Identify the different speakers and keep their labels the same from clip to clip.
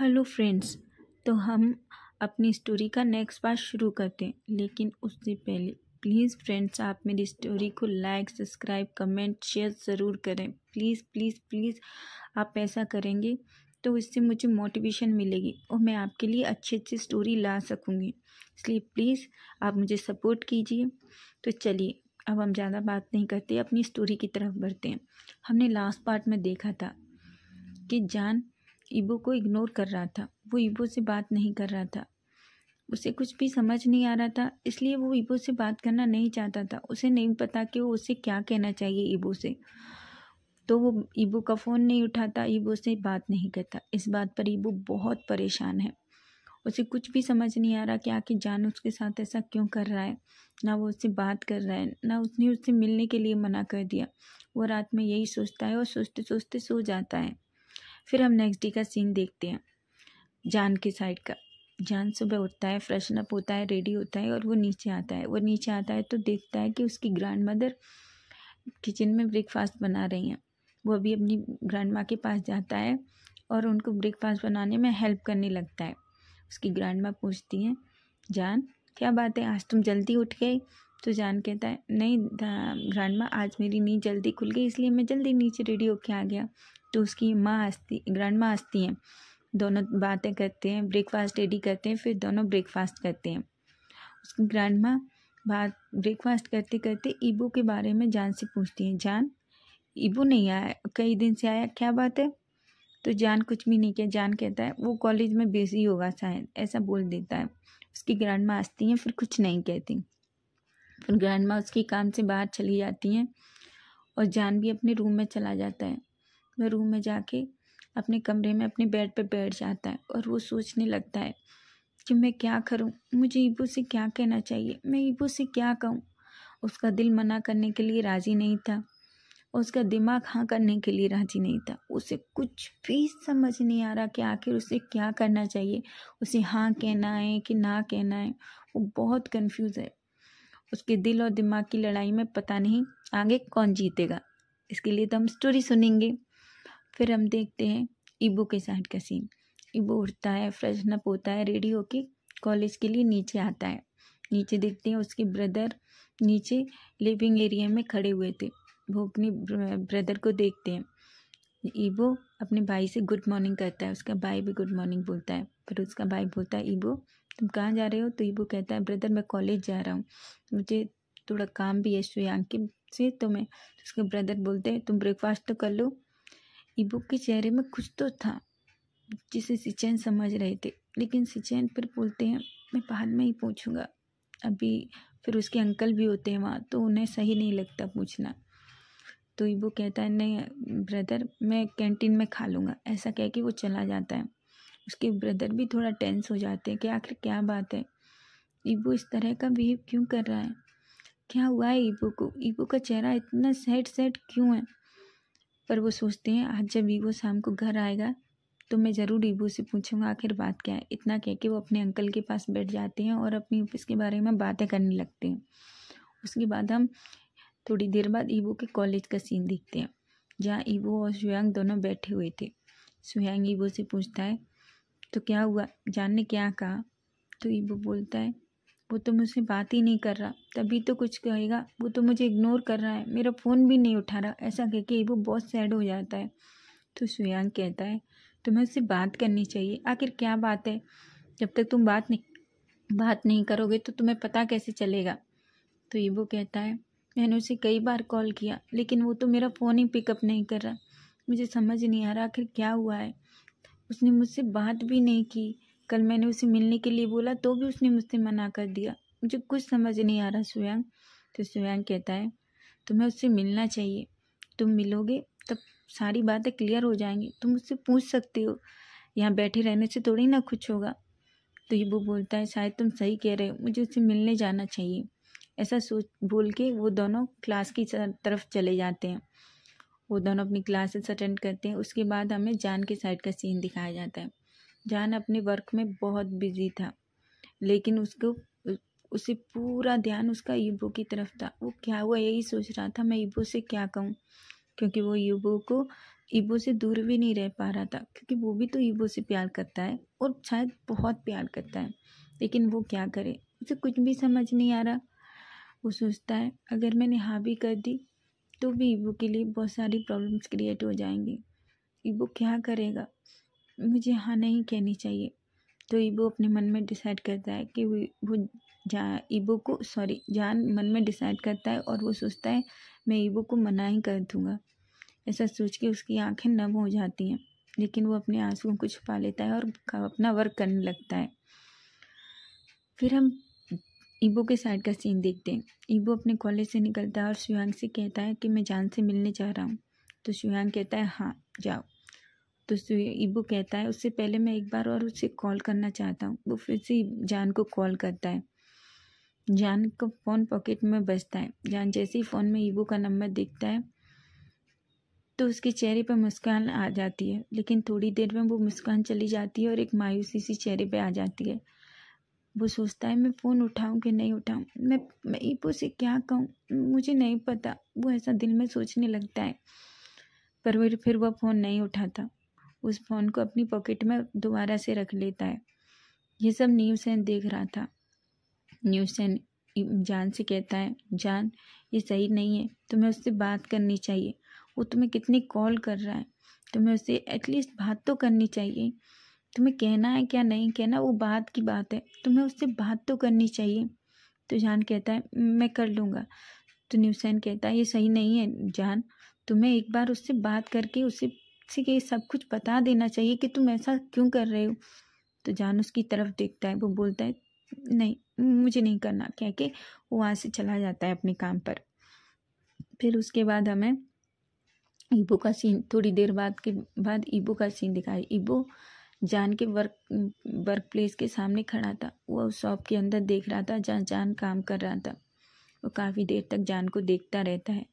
Speaker 1: hello friends तो हम अपनी स्टोरी का नेक्स्ट पार्ट शुरू करते हैं लेकिन उससे पहले प्लीज़ फ्रेंड्स आप मेरी स्टोरी को लाइक सब्सक्राइब कमेंट शेयर ज़रूर करें प्लीज़ प्लीज़ प्लीज़ आप ऐसा करेंगे तो इससे मुझे मोटिवेशन मिलेगी और मैं आपके लिए अच्छी अच्छी स्टोरी ला सकूँगी इसलिए प्लीज़ आप मुझे सपोर्ट कीजिए तो चलिए अब हम ज़्यादा बात नहीं करते अपनी स्टोरी की तरफ बढ़ते हैं हमने लास्ट पार्ट में देखा था कि जान ईबो को इग्नोर कर रहा था वो ईबो से बात नहीं कर रहा था उसे कुछ भी समझ नहीं आ रहा था इसलिए वो ईबो से बात करना नहीं चाहता था उसे नहीं पता कि वो उसे क्या कहना चाहिए ईबो से तो वो ईबो का फ़ोन नहीं उठाता ईबो से बात नहीं करता इस बात पर ईबो बहुत परेशान है उसे कुछ भी समझ नहीं आ रहा कि आखिर जान उसके साथ ऐसा क्यों कर रहा है ना वो उससे बात कर रहा है ना उसने उससे मिलने के लिए मना कर दिया वो रात में यही सोचता है और सोचते सोचते सो जाता है फिर हम नेक्स्ट डे का सीन देखते हैं जान के साइड का जान सुबह उठता है फ्रेशन अप होता है रेडी होता है और वो नीचे आता है वो नीचे आता है तो देखता है कि उसकी ग्रैंड मदर किचन में ब्रेकफास्ट बना रही हैं वो अभी अपनी ग्रैंड माँ के पास जाता है और उनको ब्रेकफास्ट बनाने में हेल्प करने लगता है उसकी ग्रैंड माँ पूछती हैं जान क्या बात है आज तुम जल्दी उठ गई तो जान कहता है नहीं ग्रैंड माँ आज मेरी नींद जल्दी खुल गई इसलिए मैं जल्दी नीचे रेडी होके आ गया तो उसकी माँ हंसती ग्रैंड माँ हंसती हैं दोनों बातें करते हैं ब्रेकफास्ट रेडी करते हैं फिर दोनों ब्रेकफास्ट करते हैं उसकी ग्रैंड माँ बात ब्रेकफास्ट करते करते ईबू के बारे में जान से पूछती हैं जान ईबू नहीं आया कई दिन से आया क्या बात है तो जान कुछ भी नहीं किया जान कहता है वो कॉलेज में बिजी होगा शायद ऐसा बोल देता है उसकी ग्रैंड माँ हंसती हैं फिर कुछ नहीं कहती फिर ग्रैंड माँ उसके काम से बाहर चली जाती हैं और जान भी अपने रूम में चला जाता है रूम में जाके अपने कमरे में अपने बेड पर बैठ जाता है और वो सोचने लगता है कि मैं क्या करूं मुझे ईबो से क्या कहना चाहिए मैं ईबू से क्या कहूं उसका दिल मना करने के लिए राज़ी नहीं था और उसका दिमाग हाँ करने के लिए राज़ी नहीं था उसे कुछ भी समझ नहीं आ रहा कि आखिर उसे क्या करना चाहिए उसे हाँ कहना है कि ना कहना है वो बहुत कंफ्यूज है उसके दिल और दिमाग की लड़ाई में पता नहीं आगे कौन जीतेगा इसके लिए तो हम स्टोरी सुनेंगे फिर हम देखते हैं ईबो के साइड का सीन इबू उठता है फ्रेशन होता है रेडी होके कॉलेज के लिए नीचे आता है नीचे देखते हैं उसके ब्रदर नीचे लिविंग एरिया में खड़े हुए थे वो अपने ब्रदर को देखते हैं ईबो अपने भाई से गुड मॉर्निंग करता है उसका भाई भी गुड मॉर्निंग बोलता है फिर उसका भाई बोलता है ईबो तुम कहाँ जा रहे हो तो ईबो कहता है ब्रदर मैं कॉलेज जा रहा हूँ मुझे थोड़ा काम भी है सुयांग के से तो मैं उसके ब्रदर बोलते हैं तुम ब्रेकफास्ट तो कर लो ईबू के चेहरे में कुछ तो था जिसे सिचैन समझ रहे थे लेकिन सिचैन फिर बोलते हैं मैं बाद में ही पूछूंगा अभी फिर उसके अंकल भी होते हैं वहाँ तो उन्हें सही नहीं लगता पूछना तो ईबू कहता है नहीं ब्रदर मैं कैंटीन में खा लूँगा ऐसा कह के वो चला जाता है उसके ब्रदर भी थोड़ा टेंस हो जाते हैं कि आखिर क्या बात है ईबू इस तरह का बिहेव क्यों कर रहा है क्या हुआ है ईबू को ईबू का चेहरा इतना सेट सेट क्यों है पर वो सोचते हैं आज जब ईगो शाम को घर आएगा तो मैं ज़रूर ईगो से पूछूंगा आखिर बात क्या है इतना कह के वो अपने अंकल के पास बैठ जाते हैं और अपनी ऑफिस के बारे में बातें करने लगते हैं उसके बाद हम थोड़ी देर बाद ईबो के कॉलेज का सीन देखते हैं जहाँ ईबो और सुहैंग दोनों बैठे हुए थे सुहैंग ईबो से पूछता है तो क्या हुआ जान ने क्या कहा तो ईबो बोलता है वो तो मुझसे बात ही नहीं कर रहा तभी तो कुछ कहेगा वो तो मुझे इग्नोर कर रहा है मेरा फ़ोन भी नहीं उठा रहा ऐसा कह के वो बहुत सैड हो जाता है तो सुयांग कहता है तुम्हें उससे बात करनी चाहिए आखिर क्या बात है जब तक तुम बात नहीं बात नहीं करोगे तो तुम्हें पता कैसे चलेगा तो ये वो कहता है मैंने उसे कई बार कॉल किया लेकिन वो तो मेरा फ़ोन ही पिकअप नहीं कर रहा मुझे समझ नहीं आ रहा आखिर क्या हुआ है उसने मुझसे बात भी नहीं की कल मैंने उसे मिलने के लिए बोला तो भी उसने मुझसे मना कर दिया मुझे कुछ समझ नहीं आ रहा सुयांग तो सुयांग कहता है तुम्हें उससे मिलना चाहिए तुम मिलोगे तब सारी बातें क्लियर हो जाएंगी तुम उससे पूछ सकते हो यहाँ बैठे रहने से थोड़ी ना कुछ होगा तो ये वो बोलता है शायद तुम सही कह रहे हो मुझे उससे मिलने जाना चाहिए ऐसा सोच बोल के वो दोनों क्लास की तरफ चले जाते हैं वो दोनों अपनी क्लासेस अटेंड करते हैं उसके बाद हमें जान के साइड का सीन दिखाया जाता है जान अपने वर्क में बहुत बिजी था लेकिन उसको उसे पूरा ध्यान उसका ईबो की तरफ था वो क्या हुआ यही सोच रहा था मैं ईबो से क्या कहूँ क्योंकि वो ईबो को ईबो से दूर भी नहीं रह पा रहा था क्योंकि वो भी तो ईबो से प्यार करता है और शायद बहुत प्यार करता है लेकिन वो क्या करे उसे कुछ भी समझ नहीं आ रहा वो सोचता है अगर मैंने हाँ भी कर दी तो भी ईबो के लिए बहुत सारी प्रॉब्लम्स क्रिएट हो जाएंगी ईबो क्या करेगा मुझे हाँ नहीं कहनी चाहिए तो ईबो अपने मन में डिसाइड करता है कि वो जा ईबो को सॉरी जान मन में डिसाइड करता है और वो सोचता है मैं ईबो को मना ही कर दूँगा ऐसा सोच के उसकी आंखें नम हो जाती हैं लेकिन वो अपने आंसू को छुपा लेता है और अपना वर्क करने लगता है फिर हम ईबो के साइड का सीन देखते हैं ईबो अपने कॉलेज से निकलता है और शियांग से कहता है कि मैं जान से मिलने जा रहा हूँ तो शियांग कहता है हाँ जाओ तो इबू कहता है उससे पहले मैं एक बार और उसे कॉल करना चाहता हूँ वो फिर से जान को कॉल करता है जान का फ़ोन पॉकेट में बजता है जान जैसे ही फ़ोन में ईबू का नंबर देखता है तो उसके चेहरे पर मुस्कान आ जाती है लेकिन थोड़ी देर में वो मुस्कान चली जाती है और एक मायूसी सी चेहरे पर आ जाती है वो सोचता है मैं फ़ोन उठाऊं कि नहीं उठाऊं मैं मैं ईपो से क्या कहूँ मुझे नहीं पता वो ऐसा दिल में सोचने लगता है पर फिर वह फ़ोन नहीं उठाता उस फ़ोन को अपनी पॉकेट में दोबारा से रख लेता है ये सब न्यू सैन देख रहा था न्यू सैन जान से कहता है जान ये सही नहीं है तुम्हें उससे बात करनी चाहिए वो तुम्हें कितनी कॉल कर रहा है तुम्हें उससे एटलीस्ट बात तो करनी चाहिए तुम्हें कहना है क्या नहीं कहना वो बात की बात है तुम्हें उससे बात तो करनी चाहिए तो जान कहता है मैं कर लूँगा तो न्यूसैन कहता है ये सही नहीं है जान तुम्हें एक बार उससे बात करके उसे से ये सब कुछ बता देना चाहिए कि तुम ऐसा क्यों कर रहे हो तो जान उसकी तरफ देखता है वो बोलता है नहीं मुझे नहीं करना कह के वो वहाँ से चला जाता है अपने काम पर फिर उसके बाद हमें ईबो का सीन थोड़ी देर बाद के बाद ईबो का सीन दिखाया ईबो जान के वर्क वर्क प्लेस के सामने खड़ा था वह शॉप के अंदर देख रहा था जहाँ जान काम कर रहा था वो काफ़ी देर तक जान को देखता रहता है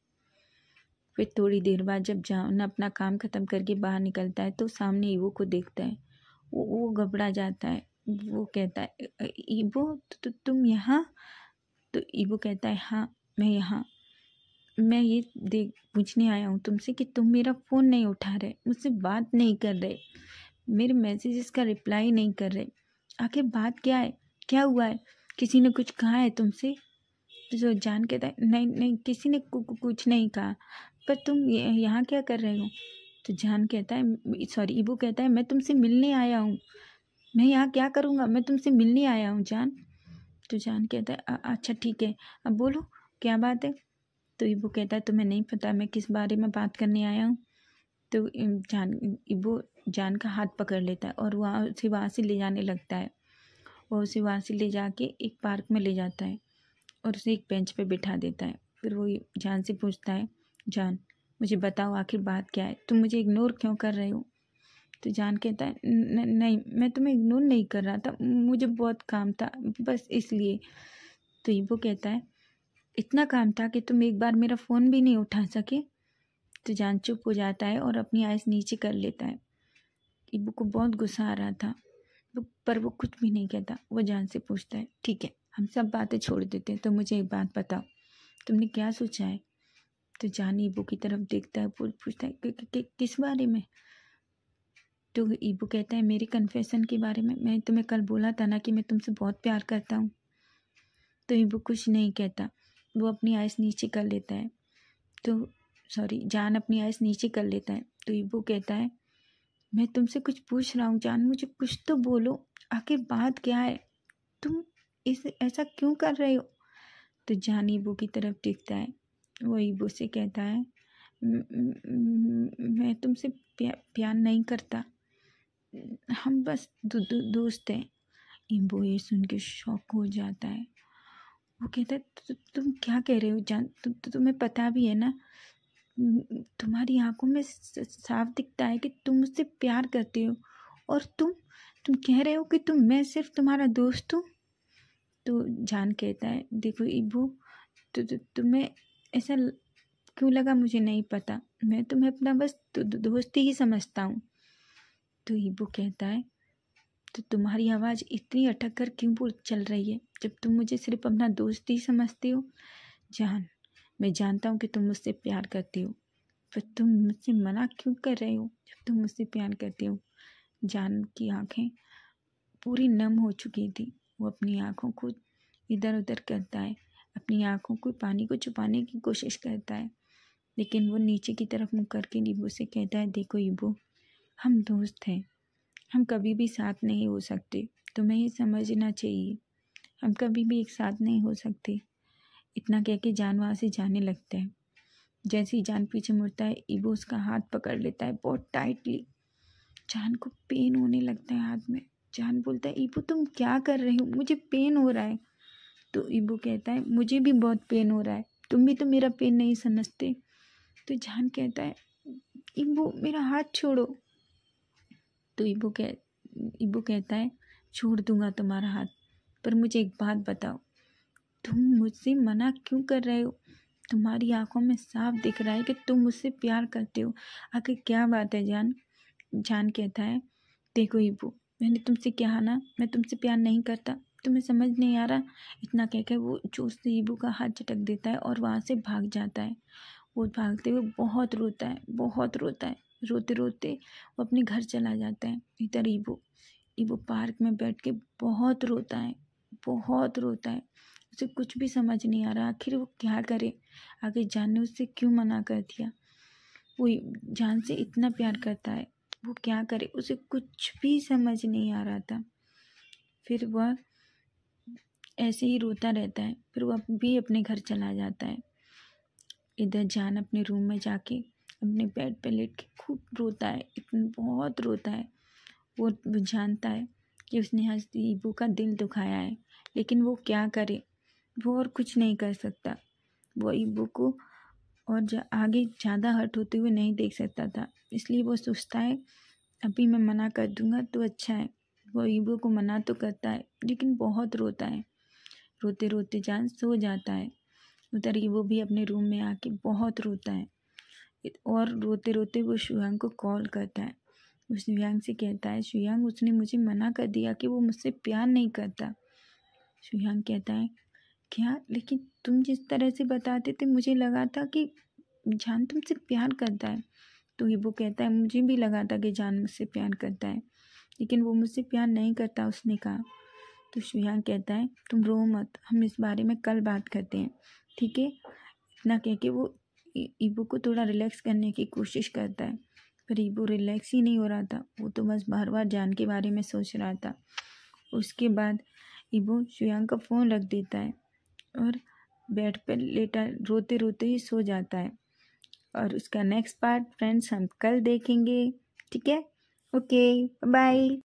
Speaker 1: फिर थोड़ी देर बाद जब जान अपना काम ख़त्म करके बाहर निकलता है तो सामने ईवो को देखता है वो वो घबरा जाता है वो कहता है ईबो तो तुम यहाँ तो ईबो कहता है हाँ मैं यहाँ मैं ये देख पूछने आया हूँ तुमसे कि तुम मेरा फ़ोन नहीं उठा रहे मुझसे बात नहीं कर रहे मेरे मैसेजेस का रिप्लाई नहीं कर रहे आखिर बात क्या है क्या हुआ है किसी ने कुछ कहा है तुमसे तो जो जान के है नहीं नहीं किसी ने कुछ नहीं कहा पर तुम यहाँ क्या कर रहे हो तो जान कहता है सॉरी इबू कहता है मैं तुमसे मिलने आया हूँ मैं यहाँ क्या करूँगा मैं तुमसे मिलने आया हूँ जान तो जान कहता है अच्छा ठीक है अब बोलो क्या बात है तो इबू कहता है तुम्हें नहीं पता मैं किस बारे में बात करने आया हूँ तो जान इबू जान का हाथ पकड़ लेता है और वहाँ उसे वहाँ से ले जाने लगता है वो उसे वहाँ से ले जाके एक पार्क में ले जाता है और उसे एक बेंच पे बिठा देता है फिर वो जान से पूछता है जान मुझे बताओ आखिर बात क्या है तुम मुझे इग्नोर क्यों कर रहे हो तो जान कहता है नहीं मैं तुम्हें इग्नोर नहीं कर रहा था मुझे बहुत काम था बस इसलिए तो वो कहता है इतना काम था कि तुम एक बार मेरा फ़ोन भी नहीं उठा सके तो जान चुप हो जाता है और अपनी आइस नीचे कर लेता है ईबू को बहुत गुस्सा आ रहा था पर वो कुछ भी नहीं कहता वो जान से पूछता है ठीक है हम सब बातें छोड़ देते हैं तो मुझे एक बात बताओ तुमने क्या सोचा है तो जान ईबू की तरफ देखता है पूछता है कि, कि, कि, किस बारे में तो ईबू कहता है मेरी कन्फेशन के बारे में मैं तुम्हें कल बोला था ना कि मैं तुमसे बहुत प्यार करता हूँ तो ईबू कुछ नहीं कहता वो अपनी आयस नीचे कर लेता है तो सॉरी जान अपनी आयस नीचे कर लेता है तो ईबू कहता है मैं तुमसे कुछ पूछ रहा हूँ जान मुझे कुछ तो बोलो आखिर बात क्या है तुम इस ऐसा क्यों कर रहे हो तो जान ईबू की तरफ देखता है वो ईबो से कहता है मैं तुमसे प्यार नहीं करता हम बस दो, दो, दोस्त हैं इबू ये सुन के शौक हो जाता है वो कहता है तु, तुम क्या कह रहे हो जान तु, तु, तुम्हें पता भी है ना तुम्हारी आंखों में साफ दिखता है कि तुम मुझसे प्यार करते हो और तुम तुम कह रहे हो कि तुम मैं सिर्फ तुम्हारा दोस्त हूँ तो जान कहता है देखो इबो तुम्हें ऐसा क्यों लगा मुझे नहीं पता मैं तुम्हें अपना बस दोस्ती ही समझता हूँ तो ईबू कहता है तो तुम्हारी आवाज़ इतनी अटक कर क्यों चल रही है जब तुम मुझे सिर्फ अपना दोस्त ही समझती हो जान मैं जानता हूँ कि तुम मुझसे प्यार करती हो पर तुम मुझसे मना क्यों कर रहे हो जब तुम मुझसे प्यार करती हो जान की आंखें पूरी नम हो चुकी थी वो अपनी आंखों को इधर उधर करता है अपनी आँखों को पानी को छुपाने की कोशिश करता है लेकिन वो नीचे की तरफ मुँह करके नीबू से कहता है देखो ईबू हम दोस्त हैं हम कभी भी साथ नहीं हो सकते तुम्हें ये समझना चाहिए हम कभी भी एक साथ नहीं हो सकते इतना कह के जान वहाँ से जाने लगता है जैसे ही जान पीछे मुड़ता है ईबू उसका हाथ पकड़ लेता है बहुत टाइटली जान को पेन होने लगता है हाथ में जान बोलता है ईबू तुम क्या कर रहे हो मुझे पेन हो रहा है तो इबू कहता है मुझे भी बहुत पेन हो रहा है तुम भी तो मेरा पेन नहीं समझते तो जान कहता है इबू मेरा हाथ छोड़ो तो इबू कह इबू कहता है छोड़ दूंगा तुम्हारा हाथ पर मुझे एक बात बताओ तुम मुझसे मना क्यों कर रहे हो तुम्हारी आंखों में साफ दिख रहा है कि तुम मुझसे प्यार करते हो आखिर क्या बात है जान जान कहता है देखो इबू मैंने तुमसे क्या ना मैं तुमसे प्यार नहीं करता तुम्हें समझ नहीं आ रहा इतना कहकर वो जोर से ईबू का हाथ झटक देता है और वहाँ से भाग जाता है वो भागते हुए बहुत रोता है बहुत रोता है रोते रोते वो अपने घर चला जाता है इधर ईबू ईबू पार्क में बैठ के बहुत रोता है बहुत रोता है उसे कुछ भी समझ नहीं आ रहा आखिर वो क्या करे आगे जान ने उससे क्यों मना कर दिया वो जान से इतना प्यार करता है वो क्या करे उसे कुछ भी समझ नहीं आ रहा था फिर वह ऐसे ही रोता रहता है फिर वो भी अपने घर चला जाता है इधर जान अपने रूम में जाके अपने बेड पे लेट के खूब रोता है इतना बहुत रोता है वो जानता है कि उसने ईबू का दिल दुखाया है लेकिन वो क्या करे वो और कुछ नहीं कर सकता वो ईबू को और जा, आगे ज़्यादा हर्ट होते हुए नहीं देख सकता था इसलिए वो सोचता है अभी मैं मना कर दूंगा तो अच्छा है वो ईबू को मना तो करता है लेकिन बहुत रोता है रोते रोते जान सो जाता है उधर ही वो भी अपने रूम में आके बहुत रोता है और रोते रोते वो शुयांग को कॉल करता है वो शुयांग से कहता है शुयांग उसने मुझे मना कर दिया कि वो मुझसे प्यार नहीं करता शुयांग कहता है क्या लेकिन तुम जिस तरह से बताते थे मुझे लगा था कि जान तुमसे प्यार करता है तो ये वो कहता है मुझे भी लगा था कि जान मुझसे प्यार करता है लेकिन वो मुझसे प्यार नहीं करता उसने कहा तो शिहान कहता है तुम रो मत हम इस बारे में कल बात करते हैं ठीक है इतना कह के वो ईबू को थोड़ा रिलैक्स करने की कोशिश करता है पर ईबू रिलैक्स ही नहीं हो रहा था वो तो बस बार बार जान के बारे में सोच रहा था उसके बाद ईबू शियांग का फ़ोन रख देता है और बेड पर लेटा रोते रोते ही सो जाता है और उसका नेक्स्ट पार्ट फ्रेंड्स हम कल देखेंगे ठीक है ओके बाय